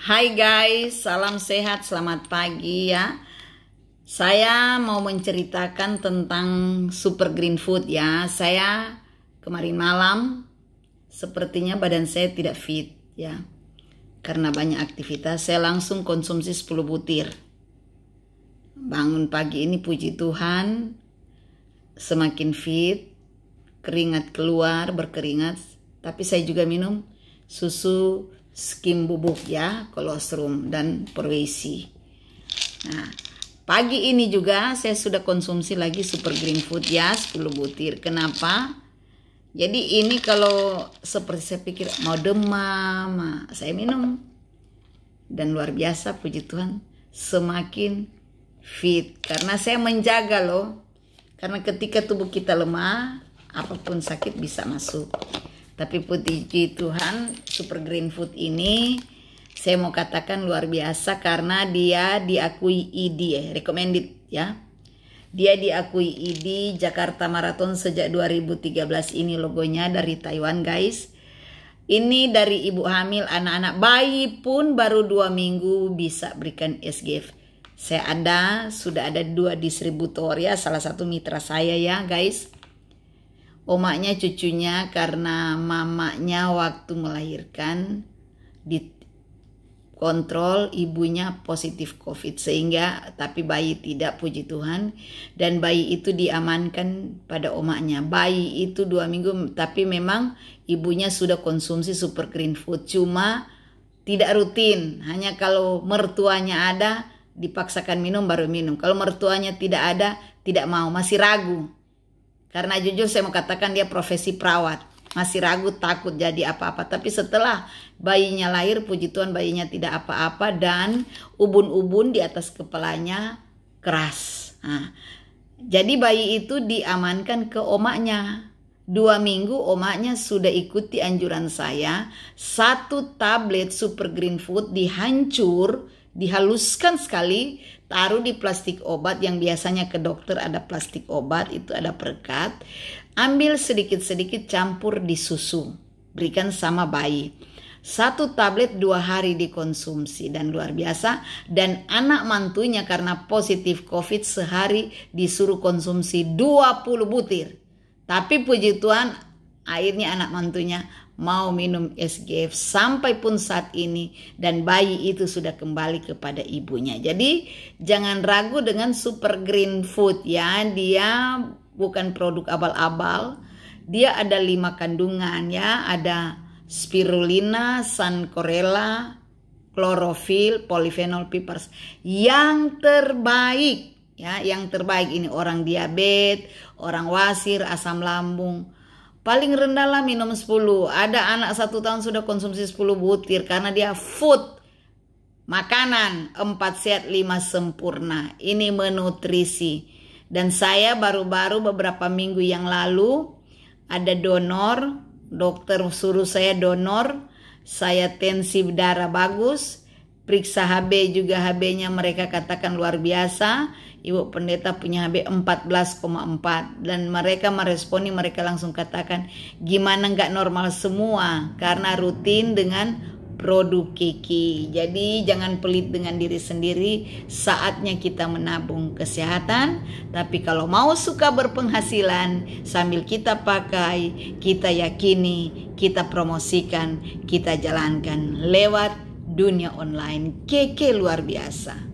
Hai guys, salam sehat, selamat pagi ya. Saya mau menceritakan tentang super green food ya. Saya kemarin malam sepertinya badan saya tidak fit ya. Karena banyak aktivitas, saya langsung konsumsi 10 butir. Bangun pagi ini puji Tuhan semakin fit, keringat keluar, berkeringat, tapi saya juga minum susu skim bubuk ya, kolostrum dan perwesi. Nah, pagi ini juga saya sudah konsumsi lagi super green food ya 10 butir. Kenapa? Jadi ini kalau seperti saya pikir mau demam, ah, saya minum. Dan luar biasa puji Tuhan semakin fit karena saya menjaga loh. Karena ketika tubuh kita lemah, apapun sakit bisa masuk. Tapi puji Tuhan, Super Green Food ini saya mau katakan luar biasa karena dia diakui ID ya, recommended ya. Dia diakui ID Jakarta Marathon sejak 2013 ini logonya dari Taiwan guys. Ini dari ibu hamil, anak-anak bayi pun baru dua minggu bisa berikan SGF. Saya ada, sudah ada dua distributor ya, salah satu mitra saya ya guys omaknya cucunya karena mamaknya waktu melahirkan dikontrol ibunya positif COVID sehingga tapi bayi tidak puji Tuhan dan bayi itu diamankan pada omaknya. Bayi itu dua minggu tapi memang ibunya sudah konsumsi super green food cuma tidak rutin hanya kalau mertuanya ada dipaksakan minum baru minum kalau mertuanya tidak ada tidak mau masih ragu karena jujur saya mau katakan dia profesi perawat. Masih ragu takut jadi apa-apa. Tapi setelah bayinya lahir puji Tuhan bayinya tidak apa-apa dan ubun-ubun di atas kepalanya keras. Nah, jadi bayi itu diamankan ke omaknya. Dua minggu omaknya sudah ikuti anjuran saya. Satu tablet super green food dihancur dihaluskan sekali, taruh di plastik obat yang biasanya ke dokter ada plastik obat, itu ada perkat Ambil sedikit-sedikit campur di susu, berikan sama bayi. Satu tablet dua hari dikonsumsi dan luar biasa dan anak mantunya karena positif covid sehari disuruh konsumsi 20 butir. Tapi puji Tuhan akhirnya anak mantunya mau minum SGF sampai pun saat ini dan bayi itu sudah kembali kepada ibunya. Jadi jangan ragu dengan super green food ya. Dia bukan produk abal-abal. Dia ada lima kandungan ya. Ada spirulina, sankorela, klorofil, polifenol peppers yang terbaik ya, yang terbaik ini orang diabetes, orang wasir, asam lambung, Paling rendah lah minum 10. Ada anak satu tahun sudah konsumsi 10 butir karena dia food. Makanan 4 sehat 5 sempurna. Ini menutrisi. Dan saya baru-baru beberapa minggu yang lalu ada donor, dokter suruh saya donor, saya tensi darah bagus, periksa HB juga HB-nya mereka katakan luar biasa. Ibu pendeta punya HB 14,4 dan mereka meresponi mereka langsung katakan gimana nggak normal semua karena rutin dengan produk Kiki. Jadi jangan pelit dengan diri sendiri saatnya kita menabung kesehatan. Tapi kalau mau suka berpenghasilan sambil kita pakai, kita yakini, kita promosikan, kita jalankan lewat dunia online. Keke luar biasa.